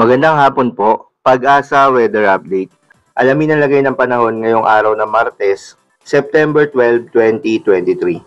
Magandang hapon po. Pag-asa Weather Update. Alamin ang lagay ng panahon ngayong araw na Martes, September 12, 2023.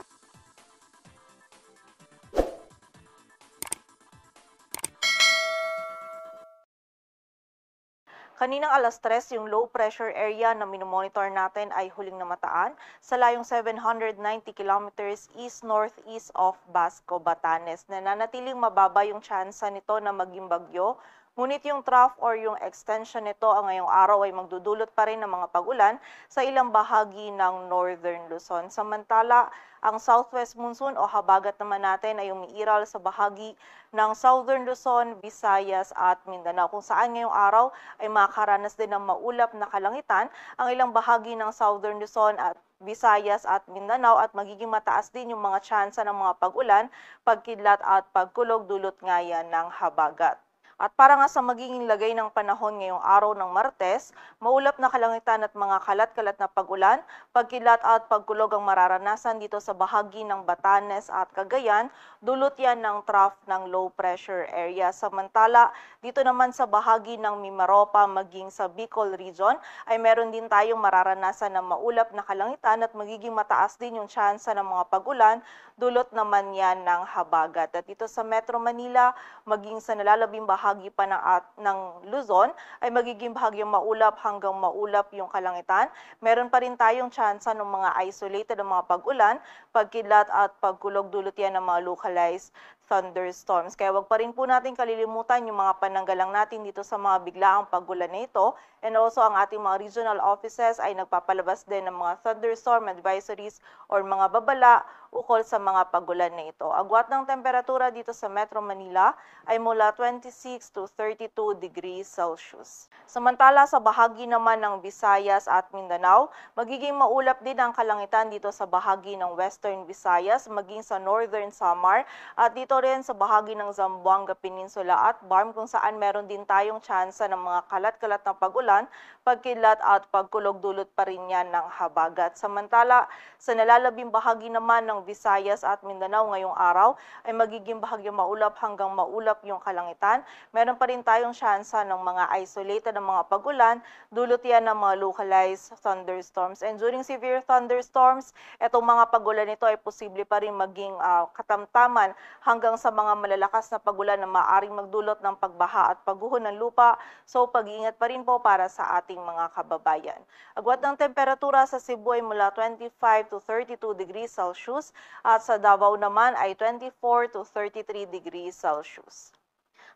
Kaninang alas 3, yung low pressure area na minomonitor natin ay huling namataan sa layong 790 kilometers east-northeast of Basco, Batanes. Nananatiling mababa yung tsansa nito na maging bagyo Ngunit yung trough or yung extension nito ang ngayong araw ay magdudulot pa rin ng mga pagulan sa ilang bahagi ng northern Luzon. Samantala, ang southwest monsoon o habagat naman natin ay umiiral sa bahagi ng southern Luzon, Visayas at Mindanao kung saan ngayong araw ay makaranas din ng maulap na kalangitan ang ilang bahagi ng southern Luzon at Visayas at Mindanao at magiging mataas din yung mga tsansa ng mga pagulan, pagkidlat at pagkulog dulot nga yan ng habagat. At para nga sa magiging lagay ng panahon ngayong araw ng Martes, maulap na kalangitan at mga kalat-kalat na pagulan, pagkilat at pagkulog ang mararanasan dito sa bahagi ng Batanes at Cagayan, dulot yan ng trough ng low pressure area. Samantala, dito naman sa bahagi ng Mimaropa maging sa Bicol Region ay meron din tayong mararanasan ng maulap na kalangitan at magiging mataas din yung tsansa ng mga pagulan, dulot naman yan ng habagat. At dito sa Metro Manila, maging sa nalalabing bahagi bahagi ng, at, ng Luzon ay magiging bahagyang maulap hanggang maulap yung kalangitan. Meron pa rin tayong tsansa ng mga isolated ng mga pag-ulan, pagkilat at pagkulog dulot yan ng mga localized thunderstorms. Kaya wag pa rin po natin kalilimutan yung mga pananggalang natin dito sa mga biglaang pagulan na ito. And also ang ating mga regional offices ay nagpapalabas din ng mga thunderstorm advisories or mga babala ukol sa mga pagulan na ito. Agwat ng temperatura dito sa Metro Manila ay mula 26 to 32 degrees Celsius. Samantala sa bahagi naman ng Visayas at Mindanao, magiging maulap din ang kalangitan dito sa bahagi ng Western Visayas, maging sa Northern Samar at dito dito rin sa bahagi ng Zamboanga Peninsula at Barm kung saan meron din tayong tsansa ng mga kalat-kalat na pagulan, pagkilat at pagkulog dulot pa rin yan ng habagat. Samantala, sa nalalabing bahagi naman ng Visayas at Mindanao ngayong araw ay magiging bahagyang maulap hanggang maulap yung kalangitan. Meron pa rin tayong tsansa ng mga isolated ng mga pagulan, dulot yan ng mga localized thunderstorms. And during severe thunderstorms, itong mga pagulan nito ay posible pa rin maging uh, katamtaman hanggang hanggang sa mga malalakas na pagulan na maaring magdulot ng pagbaha at pagguho ng lupa. So pag-iingat pa rin po para sa ating mga kababayan. Agwat ng temperatura sa Cebu ay mula 25 to 32 degrees Celsius at sa Davao naman ay 24 to 33 degrees Celsius.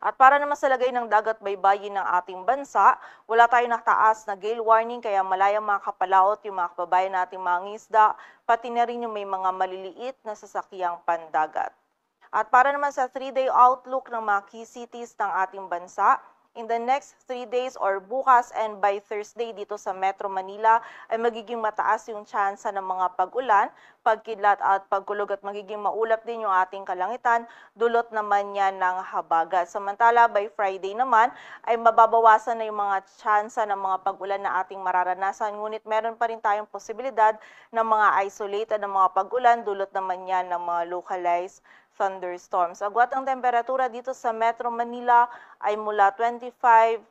At para naman sa lagay ng dagat baybayin ng ating bansa, wala tayong nakataas na gale warning kaya malaya mga kapalaot yung mga kababayan nating mga ngisda, pati na rin yung may mga maliliit na sasakyang pandagat. At para naman sa 3-day outlook ng mga key cities ng ating bansa, in the next 3 days or bukas and by Thursday dito sa Metro Manila ay magiging mataas yung tsansa ng mga pag-ulan, pagkidlat at pagkulog at magiging maulap din yung ating kalangitan, dulot naman yan ng habagat. Samantala by Friday naman ay mababawasan na yung mga tsansa ng mga pag-ulan na ating mararanasan ngunit meron pa rin tayong posibilidad ng mga isolated ng mga pag-ulan, dulot naman yan ng mga localized thunderstorms. Agwat ang temperatura dito sa Metro Manila ay mula 25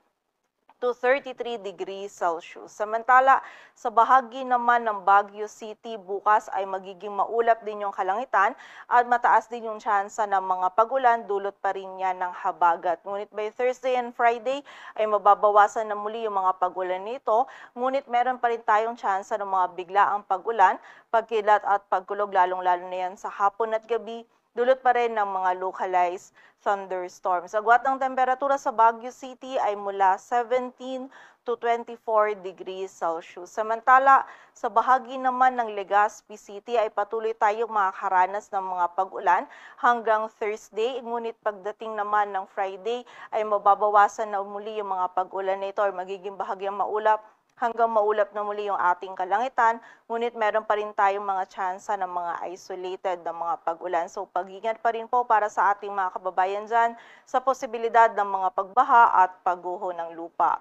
to 33 degrees Celsius. Samantala, sa bahagi naman ng Baguio City, bukas ay magiging maulap din yung kalangitan at mataas din yung tsansa ng mga pagulan, dulot pa rin yan ng habagat. Ngunit by Thursday and Friday ay mababawasan na muli yung mga pagulan nito, ngunit meron pa rin tayong tsansa ng mga biglaang pagulan, pagkilat at pagkulog, lalong-lalo na yan sa hapon at gabi dulot pa rin ng mga localized thunderstorms. Agwat ng temperatura sa Baguio City ay mula 17 to 24 degrees Celsius. Samantala, sa bahagi naman ng Legazpi City ay patuloy tayong makakaranas ng mga pag-ulan hanggang Thursday. Ngunit pagdating naman ng Friday ay mababawasan na muli yung mga pag-ulan nito or magiging bahagyang maulap hanggang maulap na muli yung ating kalangitan. Ngunit meron pa rin tayong mga tsansa ng mga isolated na mga pag-ulan. So pag-ingat pa rin po para sa ating mga kababayan dyan sa posibilidad ng mga pagbaha at pagguho ng lupa.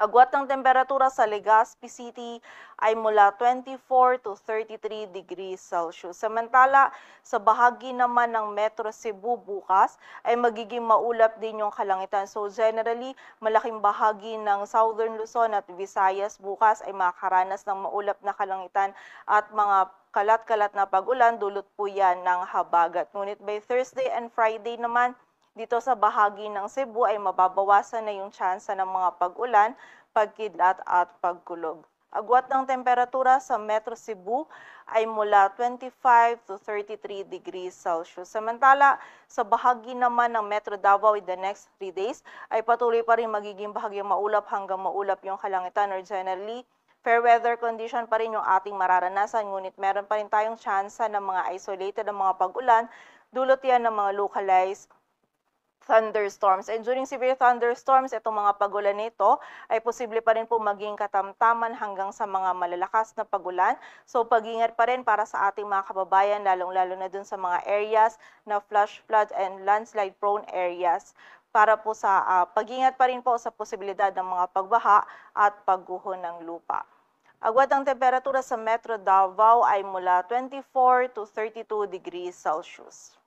Agwat ng temperatura sa Legazpi City ay mula 24 to 33 degrees Celsius. Samantala, sa bahagi naman ng Metro Cebu bukas ay magiging maulap din yung kalangitan. So generally, malaking bahagi ng Southern Luzon at Visayas bukas ay makakaranas ng maulap na kalangitan at mga kalat-kalat na pagulan. Dulot po yan ng habagat. Ngunit by Thursday and Friday naman, dito sa bahagi ng Cebu ay mababawasan na yung tsansa ng mga pag-ulan, pagkidlat at pagkulog. Agwat ng temperatura sa Metro Cebu ay mula 25 to 33 degrees Celsius. Samantala, sa bahagi naman ng Metro Davao in the next 3 days ay patuloy pa rin magiging bahagyang maulap hanggang maulap yung kalangitan or generally fair weather condition pa rin yung ating mararanasan ngunit meron pa rin tayong tsansa ng mga isolated ng mga pag-ulan dulot yan ng mga localized thunderstorms. And during severe thunderstorms, itong mga pagulan nito ay posible pa rin po maging katamtaman hanggang sa mga malalakas na pagulan. So pag-ingat pa rin para sa ating mga kababayan, lalong-lalo na dun sa mga areas na flash flood and landslide prone areas para po sa uh, pag-ingat pa rin po sa posibilidad ng mga pagbaha at pagguho ng lupa. Agwat ang temperatura sa Metro Davao ay mula 24 to 32 degrees Celsius.